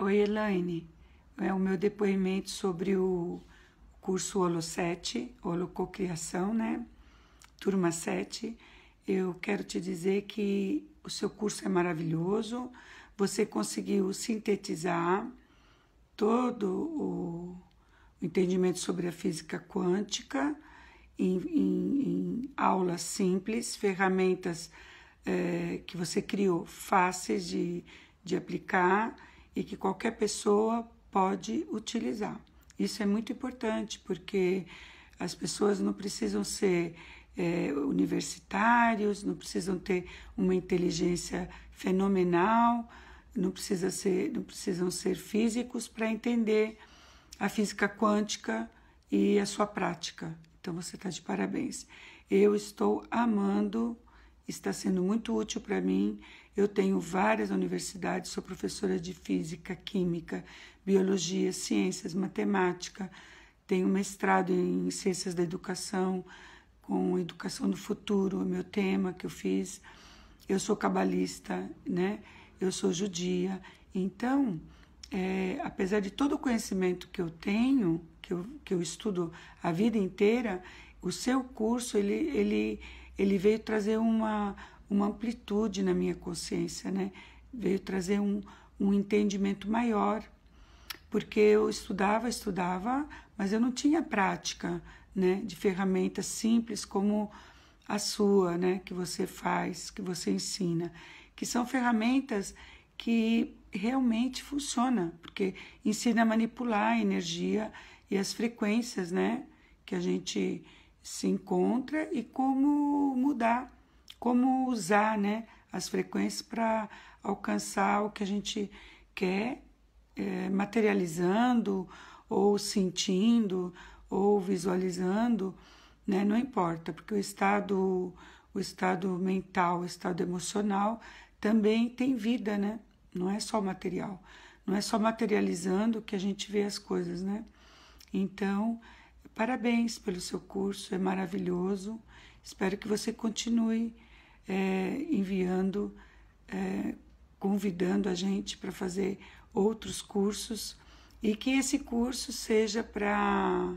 Oi, Elaine. É o meu depoimento sobre o curso Olo 7, Cocriação, né? Turma 7. Eu quero te dizer que o seu curso é maravilhoso. Você conseguiu sintetizar todo o entendimento sobre a física quântica em, em, em aulas simples, ferramentas é, que você criou fáceis de, de aplicar e que qualquer pessoa pode utilizar. Isso é muito importante porque as pessoas não precisam ser é, universitários, não precisam ter uma inteligência fenomenal, não, precisa ser, não precisam ser físicos para entender a física quântica e a sua prática. Então você está de parabéns. Eu estou amando está sendo muito útil para mim. Eu tenho várias universidades, sou professora de física, química, biologia, ciências, matemática, tenho mestrado em ciências da educação, com educação do futuro, é meu tema que eu fiz. Eu sou cabalista, né? Eu sou judia. Então, é, apesar de todo o conhecimento que eu tenho, que eu, que eu estudo a vida inteira, o seu curso, ele, ele ele veio trazer uma, uma amplitude na minha consciência, né? Veio trazer um, um entendimento maior, porque eu estudava, estudava, mas eu não tinha prática, né? De ferramentas simples como a sua, né? Que você faz, que você ensina, que são ferramentas que realmente funciona, porque ensina a manipular a energia e as frequências, né? Que a gente se encontra e como mudar, como usar né, as frequências para alcançar o que a gente quer, é, materializando ou sentindo ou visualizando, né, não importa, porque o estado, o estado mental, o estado emocional também tem vida, né? Não é só material, não é só materializando que a gente vê as coisas, né? Então, Parabéns pelo seu curso, é maravilhoso. Espero que você continue é, enviando, é, convidando a gente para fazer outros cursos e que esse curso seja para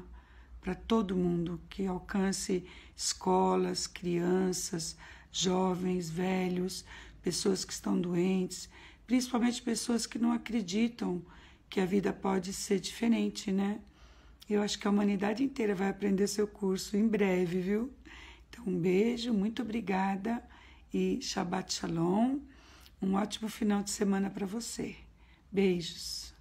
para todo mundo, que alcance escolas, crianças, jovens, velhos, pessoas que estão doentes, principalmente pessoas que não acreditam que a vida pode ser diferente, né? Eu acho que a humanidade inteira vai aprender seu curso em breve, viu? Então, um beijo, muito obrigada e Shabbat Shalom. Um ótimo final de semana para você. Beijos.